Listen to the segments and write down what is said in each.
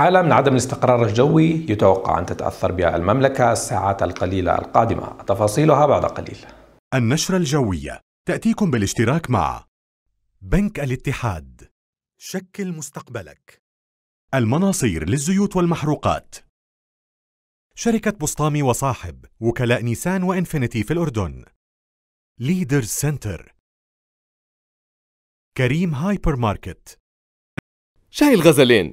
حالة من عدم الاستقرار الجوي يتوقع أن تتأثر بها المملكة الساعات القليلة القادمة تفاصيلها بعد قليل النشرة الجوية تأتيكم بالاشتراك مع بنك الاتحاد شكل مستقبلك المناصير للزيوت والمحروقات شركة بسطامي وصاحب وكلاء نيسان وإنفينيتي في الأردن ليدر سنتر كريم هايبر ماركت شاي الغزلين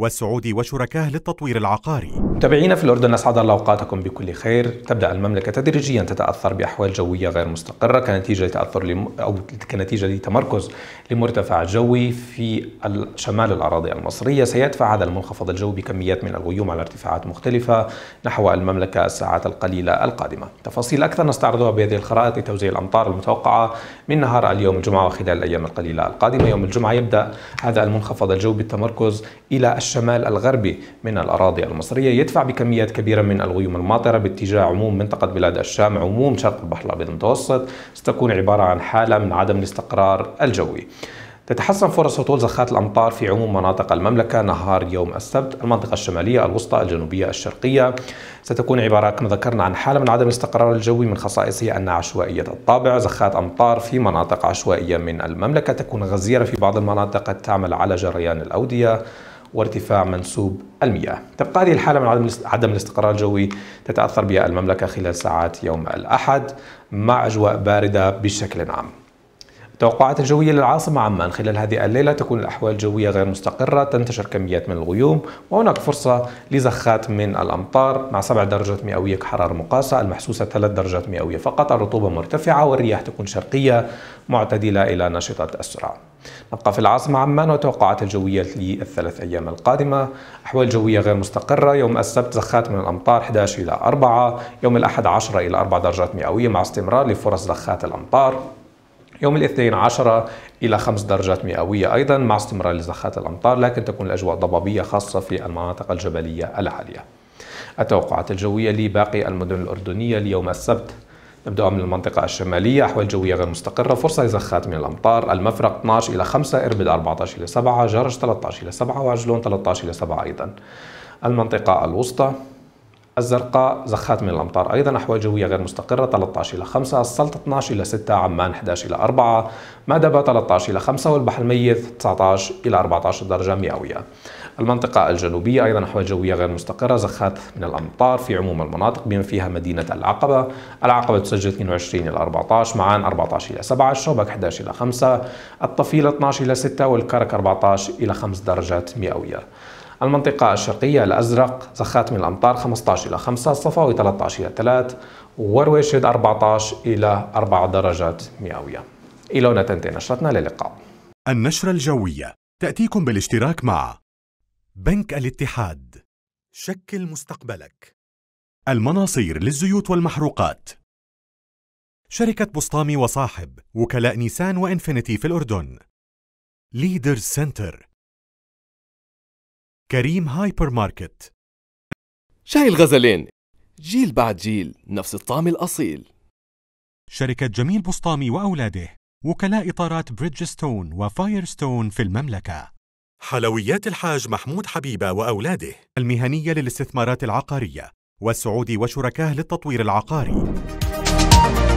والسعود وشركاه للتطوير العقاري متابعينا في الأردن أسعد الله أوقاتكم بكل خير تبدأ المملكة تدريجيا تتأثر بأحوال جوية غير مستقرة كنتيجة لتأثر لم... أو كنتيجة لتمركز لمرتفع جوي في شمال الأراضي المصرية سيدفع هذا المنخفض الجوي بكميات من الغيوم على ارتفاعات مختلفة نحو المملكة الساعات القليلة القادمة تفاصيل أكثر نستعرضها بهذه الخرائط لتوزيع الأمطار المتوقعة من نهار اليوم الجمعة وخلال الأيام القليلة القادمة يوم الجمعة يبدأ هذا المنخفض الجوي بالتمركز إلى الشمال الغربي من الأراضي المصرية يدفع بكميات كبيرة من الغيوم الماطرة باتجاه عموم منطقة بلاد الشام عموم شرق البحر الأبيض المتوسط ستكون عبارة عن حالة من عدم الاستقرار الجوي تتحسن فرص هطول زخات الأمطار في عموم مناطق المملكة نهار يوم السبت المنطقة الشمالية الوسطى الجنوبية الشرقية ستكون عبارة كما ذكرنا عن حالة من عدم الاستقرار الجوي من خصائصها أنها عشوائية الطابع زخات أمطار في مناطق عشوائية من المملكة تكون غزيرة في بعض المناطق قد تعمل على جريان الأودية وارتفاع منسوب المياه تبقى هذه الحالة من عدم الاستقرار الجوي تتأثر بها المملكة خلال ساعات يوم الأحد مع أجواء باردة بشكل عام توقعات الجوية للعاصمة عمان خلال هذه الليلة تكون الأحوال الجوية غير مستقرة تنتشر كميات من الغيوم وهناك فرصة لزخات من الأمطار مع 7 درجات مئوية كحرارة مقاسة المحسوسة 3 درجات مئوية فقط الرطوبة مرتفعة والرياح تكون شرقية معتدلة إلى نشطة السرعة نبقى في العاصمة عمان وتوقعات الجوية للثلاث أيام القادمة أحوال جوية غير مستقرة يوم السبت زخات من الأمطار 11 إلى 4 يوم الأحد 10 إلى 4 درجات مئوية مع استمرار لفرص زخات الأمطار يوم الاثنين 10 إلى 5 درجات مئوية أيضا مع استمرار لزخات الأمطار لكن تكون الأجواء ضبابية خاصة في المناطق الجبلية العالية التوقعات الجوية لباقي المدن الأردنية ليوم السبت نبدأ من المنطقة الشمالية أحوال جوية غير مستقرة فرصة لزخات من الأمطار المفرق 12 إلى 5 إربد 14 إلى 7 جرج 13 إلى 7 وعجلون 13 إلى 7 أيضا المنطقة الوسطى الزرقاء زخات من الأمطار أيضا أحوال جوية غير مستقرة 13 إلى 5 السلط 12 إلى 6 عمان 11 إلى 4 مادبة 13 إلى 5 والبحر الميت 19 إلى 14 درجة مئوية المنطقة الجنوبية أيضا أحوال جوية غير مستقرة زخات من الأمطار في عموم المناطق بما فيها مدينة العقبة العقبة تسجل 22 إلى 14 معان 14 إلى 7 الشوبك 11 إلى 5 الطفيلة 12 إلى 6 والكرك 14 إلى 5 درجات مئوية المنطقة الشرقية الأزرق زخات من الأمطار 15 إلى 5 الصفاوي 13 إلى 3 ورويشد 14 إلى 4 درجات مئوية إلى هنا تنتهي نشرتنا للقاء النشرة الجوية تأتيكم بالاشتراك مع بنك الاتحاد شكل مستقبلك المناصير للزيوت والمحروقات شركة بسطامي وصاحب وكلاء نيسان وإنفينيتي في الأردن ليدرز سنتر كريم هايبر ماركت شاي الغزلين جيل بعد جيل نفس الطعم الأصيل شركة جميل بسطامي وأولاده وكلاء إطارات بريدجستون وفايرستون في المملكة حلويات الحاج محمود حبيبة وأولاده المهنية للاستثمارات العقارية والسعودي وشركاه للتطوير العقاري